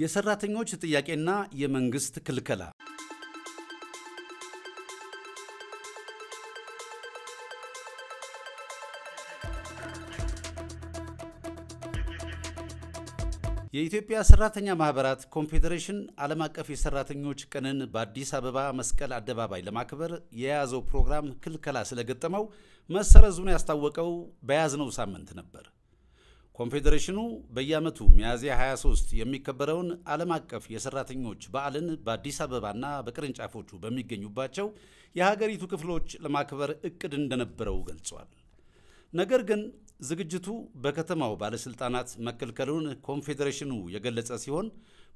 የሰራተኞች ጥያቄና የመንግስት ክልከላ የኢትዮጵያ ሰራተኛ ማህበራት ኮንፌዴሬሽን ዓለም አቀፍ የሰራተኞች ቀንን በአዲስ አበባ መስቀል አደባባይ ለማክበር የያዘው ፕሮግራም ክልከላ ስለገጠመው መሰረዙን ያስታወቀው በያዝነው ሳምንት ነበር። ኮንፌዴሬሽኑ በየዓመቱ ሚያዝያ 23 የሚከበረውን ዓለም አቀፍ የሰራተኞች በዓልን በአዲስ አበባና በቅርንጫፎቹ በሚገኙባቸው የሀገሪቱ ክፍሎች ለማክበር እቅድ እንደነበረው ገልጿል። ነገር ግን ዝግጅቱ በከተማው ባለስልጣናት መከልከሉን ኮንፌዴሬሽኑ የገለጸ ሲሆን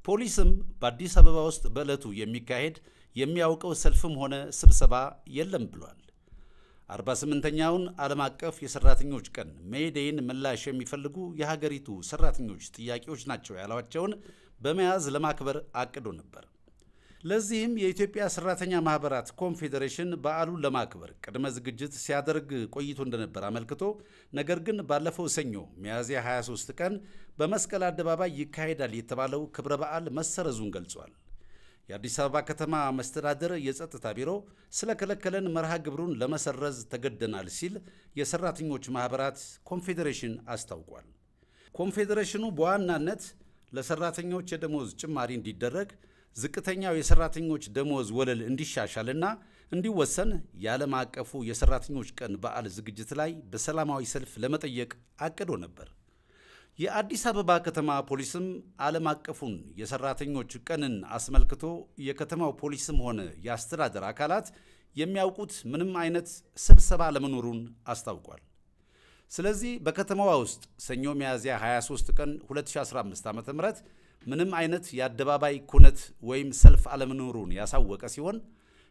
ፖሊስም በአዲስ አበባ ውስጥ በዕለቱ የሚካሄድ የሚያውቀው ሰልፍም ሆነ ስብሰባ የለም ብሏል። 48ኛውን ዓለም አቀፍ የሰራተኞች ቀን ሜይዴይን ምላሽ የሚፈልጉ የሀገሪቱ ሰራተኞች ጥያቄዎች ናቸው ያሏቸውን በመያዝ ለማክበር አቅዶ ነበር። ለዚህም የኢትዮጵያ ሰራተኛ ማህበራት ኮንፌዴሬሽን በዓሉን ለማክበር ቅድመ ዝግጅት ሲያደርግ ቆይቶ እንደነበር አመልክቶ፣ ነገር ግን ባለፈው ሰኞ ሚያዝያ 23 ቀን በመስቀል አደባባይ ይካሄዳል የተባለው ክብረ በዓል መሰረዙን ገልጿል። የአዲስ አበባ ከተማ መስተዳደር የጸጥታ ቢሮ ስለከለከለን መርሃ ግብሩን ለመሰረዝ ተገደናል ሲል የሰራተኞች ማህበራት ኮንፌዴሬሽን አስታውቋል። ኮንፌዴሬሽኑ በዋናነት ለሰራተኞች የደሞዝ ጭማሪ እንዲደረግ፣ ዝቅተኛው የሰራተኞች ደሞዝ ወለል እንዲሻሻልና እንዲወሰን የዓለም አቀፉ የሰራተኞች ቀን በዓል ዝግጅት ላይ በሰላማዊ ሰልፍ ለመጠየቅ አቅዶ ነበር። የአዲስ አበባ ከተማ ፖሊስም ዓለም አቀፉን የሰራተኞች ቀንን አስመልክቶ የከተማው ፖሊስም ሆነ የአስተዳደር አካላት የሚያውቁት ምንም አይነት ስብሰባ ለመኖሩን አስታውቋል። ስለዚህ በከተማዋ ውስጥ ሰኞ ሚያዝያ 23 ቀን 2015 ዓ ም ምንም አይነት የአደባባይ ኩነት ወይም ሰልፍ አለመኖሩን ያሳወቀ ሲሆን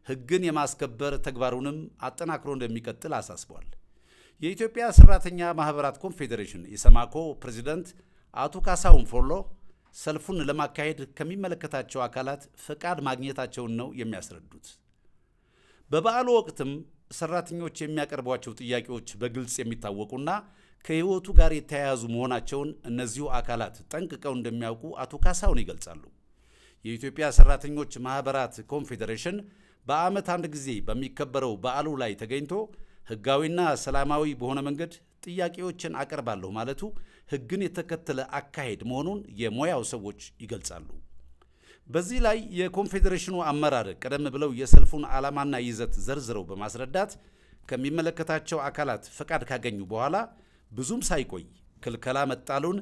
ሕግን የማስከበር ተግባሩንም አጠናክሮ እንደሚቀጥል አሳስቧል። የኢትዮጵያ ሰራተኛ ማህበራት ኮንፌዴሬሽን የሰማኮ ፕሬዚደንት አቶ ካሳሁን ፎሎ ሰልፉን ለማካሄድ ከሚመለከታቸው አካላት ፈቃድ ማግኘታቸውን ነው የሚያስረዱት። በበዓሉ ወቅትም ሰራተኞች የሚያቀርቧቸው ጥያቄዎች በግልጽ የሚታወቁና ከህይወቱ ጋር የተያያዙ መሆናቸውን እነዚሁ አካላት ጠንቅቀው እንደሚያውቁ አቶ ካሳሁን ይገልጻሉ። የኢትዮጵያ ሰራተኞች ማህበራት ኮንፌዴሬሽን በዓመት አንድ ጊዜ በሚከበረው በዓሉ ላይ ተገኝቶ ህጋዊና ሰላማዊ በሆነ መንገድ ጥያቄዎችን አቀርባለሁ ማለቱ ህግን የተከተለ አካሄድ መሆኑን የሙያው ሰዎች ይገልጻሉ። በዚህ ላይ የኮንፌዴሬሽኑ አመራር ቀደም ብለው የሰልፉን ዓላማና ይዘት ዘርዝረው በማስረዳት ከሚመለከታቸው አካላት ፈቃድ ካገኙ በኋላ ብዙም ሳይቆይ ክልከላ መጣሉን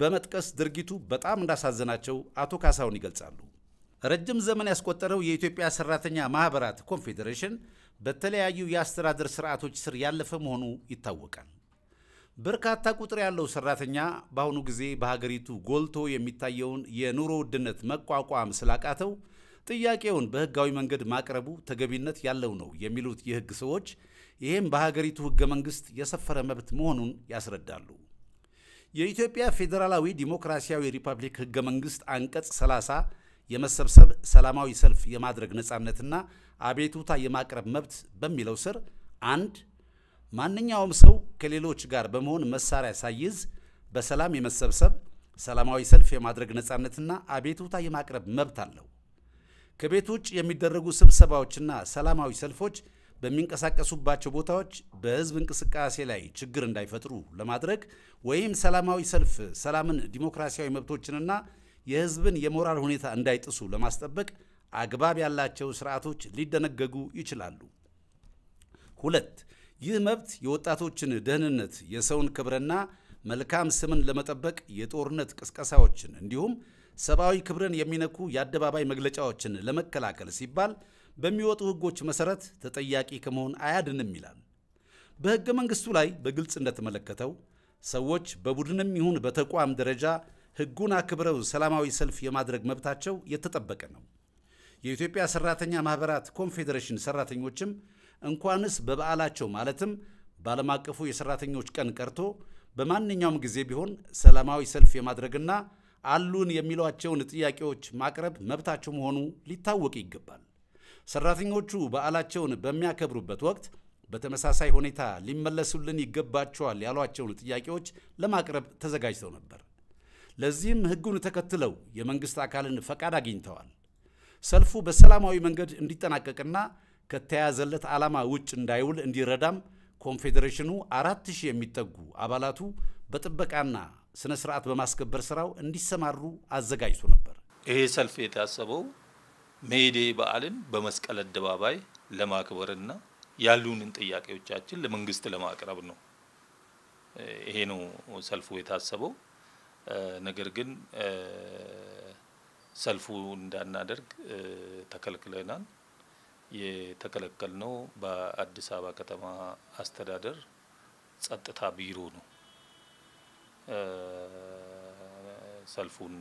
በመጥቀስ ድርጊቱ በጣም እንዳሳዘናቸው አቶ ካሳውን ይገልጻሉ። ረጅም ዘመን ያስቆጠረው የኢትዮጵያ ሰራተኛ ማህበራት ኮንፌዴሬሽን በተለያዩ የአስተዳደር ስርዓቶች ስር ያለፈ መሆኑ ይታወቃል። በርካታ ቁጥር ያለው ሰራተኛ በአሁኑ ጊዜ በሀገሪቱ ጎልቶ የሚታየውን የኑሮ ውድነት መቋቋም ስላቃተው ጥያቄውን በህጋዊ መንገድ ማቅረቡ ተገቢነት ያለው ነው የሚሉት የህግ ሰዎች ይህም በሀገሪቱ ህገ መንግስት የሰፈረ መብት መሆኑን ያስረዳሉ። የኢትዮጵያ ፌዴራላዊ ዲሞክራሲያዊ ሪፐብሊክ ህገ መንግስት አንቀጽ 30 የመሰብሰብ፣ ሰላማዊ ሰልፍ የማድረግ ነጻነትና አቤቱታ የማቅረብ መብት በሚለው ስር አንድ ማንኛውም ሰው ከሌሎች ጋር በመሆን መሳሪያ ሳይይዝ በሰላም የመሰብሰብ፣ ሰላማዊ ሰልፍ የማድረግ ነጻነትና አቤቱታ የማቅረብ መብት አለው። ከቤት ውጭ የሚደረጉ ስብሰባዎችና ሰላማዊ ሰልፎች በሚንቀሳቀሱባቸው ቦታዎች በህዝብ እንቅስቃሴ ላይ ችግር እንዳይፈጥሩ ለማድረግ ወይም ሰላማዊ ሰልፍ ሰላምን፣ ዲሞክራሲያዊ መብቶችንና የህዝብን የሞራል ሁኔታ እንዳይጥሱ ለማስጠበቅ አግባብ ያላቸው ስርዓቶች ሊደነገጉ ይችላሉ። ሁለት ይህ መብት የወጣቶችን ደህንነት፣ የሰውን ክብርና መልካም ስምን ለመጠበቅ የጦርነት ቅስቀሳዎችን እንዲሁም ሰብአዊ ክብርን የሚነኩ የአደባባይ መግለጫዎችን ለመከላከል ሲባል በሚወጡ ህጎች መሰረት ተጠያቂ ከመሆን አያድንም ይላል። በህገ መንግስቱ ላይ በግልጽ እንደተመለከተው ሰዎች በቡድንም ይሁን በተቋም ደረጃ ህጉን አክብረው ሰላማዊ ሰልፍ የማድረግ መብታቸው የተጠበቀ ነው። የኢትዮጵያ ሰራተኛ ማህበራት ኮንፌዴሬሽን ሰራተኞችም እንኳንስ በበዓላቸው ማለትም በዓለም አቀፉ የሰራተኞች ቀን ቀርቶ በማንኛውም ጊዜ ቢሆን ሰላማዊ ሰልፍ የማድረግና አሉን የሚሏቸውን ጥያቄዎች ማቅረብ መብታቸው መሆኑ ሊታወቅ ይገባል። ሰራተኞቹ በዓላቸውን በሚያከብሩበት ወቅት በተመሳሳይ ሁኔታ ሊመለሱልን ይገባቸዋል ያሏቸውን ጥያቄዎች ለማቅረብ ተዘጋጅተው ነበር። ለዚህም ህጉን ተከትለው የመንግስት አካልን ፈቃድ አግኝተዋል። ሰልፉ በሰላማዊ መንገድ እንዲጠናቀቅና ከተያዘለት ዓላማ ውጭ እንዳይውል እንዲረዳም ኮንፌዴሬሽኑ አራት ሺህ የሚጠጉ አባላቱ በጥበቃና ስነ ስርዓት በማስከበር ስራው እንዲሰማሩ አዘጋጅቶ ነበር። ይሄ ሰልፍ የታሰበው ሜዴ በዓልን በመስቀል አደባባይ ለማክበርና ያሉንን ጥያቄዎቻችን ለመንግስት ለማቅረብ ነው። ይሄ ነው ሰልፉ የታሰበው። ነገር ግን ሰልፉ እንዳናደርግ ተከልክለናል። ነው በአዲስ አበባ ከተማ አስተዳደር ጸጥታ ቢሮ ነው። ሰልፉን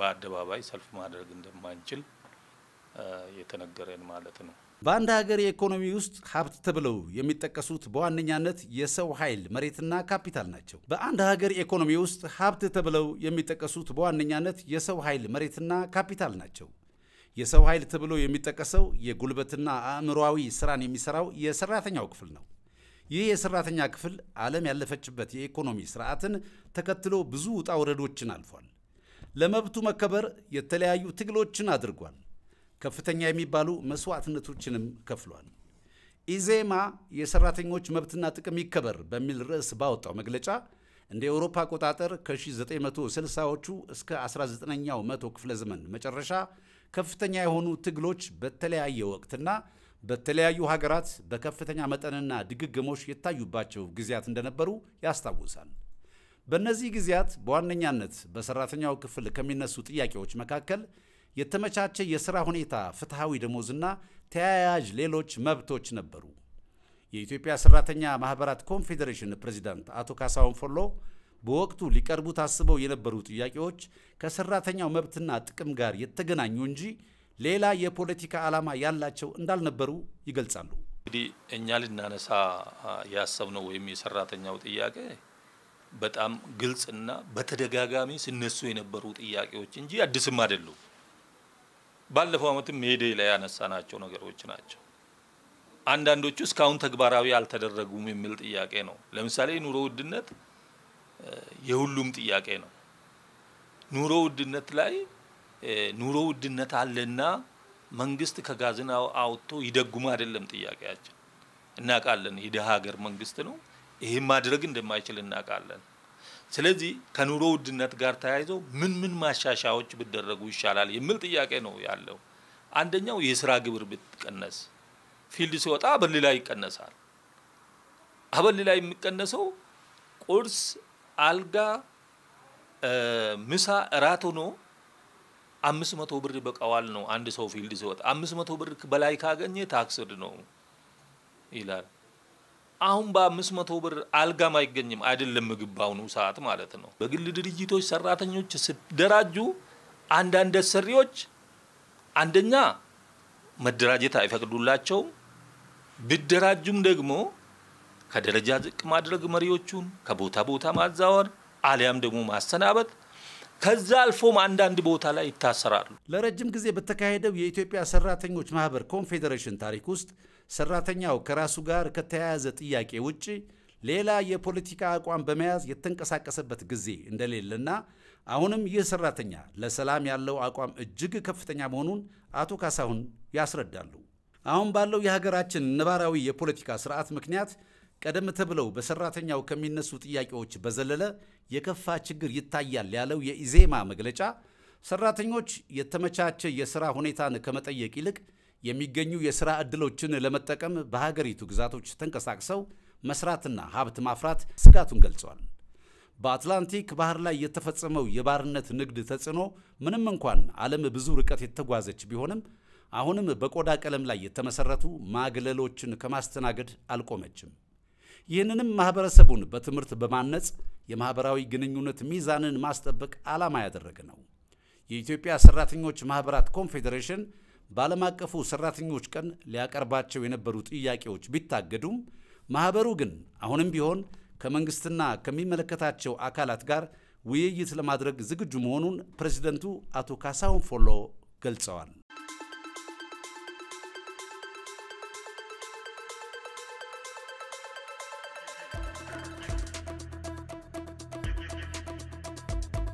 በአደባባይ ሰልፍ ማድረግ እንደማንችል የተነገረን ማለት ነው። በአንድ ሀገር የኢኮኖሚ ውስጥ ሀብት ተብለው የሚጠቀሱት በዋነኛነት የሰው ኃይል መሬትና ካፒታል ናቸው። በአንድ ሀገር ኢኮኖሚ ውስጥ ሀብት ተብለው የሚጠቀሱት በዋነኛነት የሰው ኃይል መሬትና ካፒታል ናቸው። የሰው ኃይል ተብሎ የሚጠቀሰው የጉልበትና አእምሮዊ ስራን የሚሰራው የሰራተኛው ክፍል ነው። ይህ የሰራተኛ ክፍል ዓለም ያለፈችበት የኢኮኖሚ ስርዓትን ተከትሎ ብዙ ውጣ ውረዶችን አልፏል። ለመብቱ መከበር የተለያዩ ትግሎችን አድርጓል። ከፍተኛ የሚባሉ መስዋዕትነቶችንም ከፍሏል። ኢዜማ የሰራተኞች መብትና ጥቅም ይከበር በሚል ርዕስ ባወጣው መግለጫ እንደ ኤውሮፓ አቆጣጠር ከ1960ዎቹ እስከ 19ኛው መቶ ክፍለ ዘመን መጨረሻ ከፍተኛ የሆኑ ትግሎች በተለያየ ወቅትና በተለያዩ ሀገራት በከፍተኛ መጠንና ድግግሞች የታዩባቸው ጊዜያት እንደነበሩ ያስታውሳል። በእነዚህ ጊዜያት በዋነኛነት በሰራተኛው ክፍል ከሚነሱ ጥያቄዎች መካከል የተመቻቸ የሥራ ሁኔታ፣ ፍትሐዊ ደሞዝና ተያያዥ ሌሎች መብቶች ነበሩ። የኢትዮጵያ ሠራተኛ ማኅበራት ኮንፌዴሬሽን ፕሬዚዳንት አቶ ካሳሁን ፎሎ በወቅቱ ሊቀርቡ ታስበው የነበሩ ጥያቄዎች ከሠራተኛው መብትና ጥቅም ጋር የተገናኙ እንጂ ሌላ የፖለቲካ ዓላማ ያላቸው እንዳልነበሩ ይገልጻሉ። እንግዲህ እኛ ልናነሳ ያሰብነው ወይም የሰራተኛው ጥያቄ በጣም ግልጽና በተደጋጋሚ ሲነሱ የነበሩ ጥያቄዎች እንጂ አዲስም አይደሉም። ባለፈው ዓመትም ሜዴ ላይ ያነሳናቸው ነገሮች ናቸው። አንዳንዶቹ እስካሁን ተግባራዊ አልተደረጉም የሚል ጥያቄ ነው። ለምሳሌ ኑሮ ውድነት የሁሉም ጥያቄ ነው። ኑሮ ውድነት ላይ ኑሮ ውድነት አለና መንግስት ከጋዝን አውጥቶ ይደጉም አይደለም ጥያቄያችን። እናውቃለን፣ የደሃ ሀገር መንግስት ነው። ይህም ማድረግ እንደማይችል እናውቃለን። ስለዚህ ከኑሮ ውድነት ጋር ተያይዞ ምን ምን ማሻሻዎች ቢደረጉ ይሻላል የሚል ጥያቄ ነው ያለው። አንደኛው የስራ ግብር ብትቀነስ፣ ፊልድ ሲወጣ አበል ላይ ይቀነሳል። አበል ላይ የሚቀነሰው ቁርስ፣ አልጋ፣ ምሳ፣ እራት ሆኖ አምስት መቶ ብር በቀዋል ነው። አንድ ሰው ፊልድ ሲወጣ አምስት መቶ ብር በላይ ካገኘ ታክስድ ነው ይላል። አሁን በአምስት መቶ ብር አልጋም አይገኝም አይደለም ምግብ በአሁኑ ሰዓት ማለት ነው። በግል ድርጅቶች ሰራተኞች ሲደራጁ አንዳንድ ሰሪዎች አንደኛ መደራጀት አይፈቅዱላቸውም። ቢደራጁም ደግሞ ከደረጃ ዝቅ ማድረግ መሪዎቹን ከቦታ ቦታ ማዛወር አሊያም ደግሞ ማሰናበት ከዛ አልፎም አንዳንድ ቦታ ላይ ይታሰራሉ። ለረጅም ጊዜ በተካሄደው የኢትዮጵያ ሰራተኞች ማህበር ኮንፌዴሬሽን ታሪክ ውስጥ ሰራተኛው ከራሱ ጋር ከተያያዘ ጥያቄ ውጭ ሌላ የፖለቲካ አቋም በመያዝ የተንቀሳቀሰበት ጊዜ እንደሌለና አሁንም ይህ ሰራተኛ ለሰላም ያለው አቋም እጅግ ከፍተኛ መሆኑን አቶ ካሳሁን ያስረዳሉ። አሁን ባለው የሀገራችን ነባራዊ የፖለቲካ ስርዓት ምክንያት ቀደም ተብለው በሰራተኛው ከሚነሱ ጥያቄዎች በዘለለ የከፋ ችግር ይታያል ያለው የኢዜማ መግለጫ ሰራተኞች የተመቻቸ የሥራ ሁኔታን ከመጠየቅ ይልቅ የሚገኙ የሥራ ዕድሎችን ለመጠቀም በሀገሪቱ ግዛቶች ተንቀሳቅሰው መስራትና ሀብት ማፍራት ስጋቱን ገልጸዋል። በአትላንቲክ ባህር ላይ የተፈጸመው የባርነት ንግድ ተጽዕኖ ምንም እንኳን ዓለም ብዙ ርቀት የተጓዘች ቢሆንም አሁንም በቆዳ ቀለም ላይ የተመሰረቱ ማግለሎችን ከማስተናገድ አልቆመችም። ይህንንም ማህበረሰቡን በትምህርት በማነጽ የማኅበራዊ ግንኙነት ሚዛንን ማስጠበቅ ዓላማ ያደረገ ነው። የኢትዮጵያ ሠራተኞች ማኅበራት ኮንፌዴሬሽን በዓለም አቀፉ ሠራተኞች ቀን ሊያቀርባቸው የነበሩ ጥያቄዎች ቢታገዱም ማኅበሩ ግን አሁንም ቢሆን ከመንግሥትና ከሚመለከታቸው አካላት ጋር ውይይት ለማድረግ ዝግጁ መሆኑን ፕሬዚደንቱ አቶ ካሳሁን ፎሎ ገልጸዋል።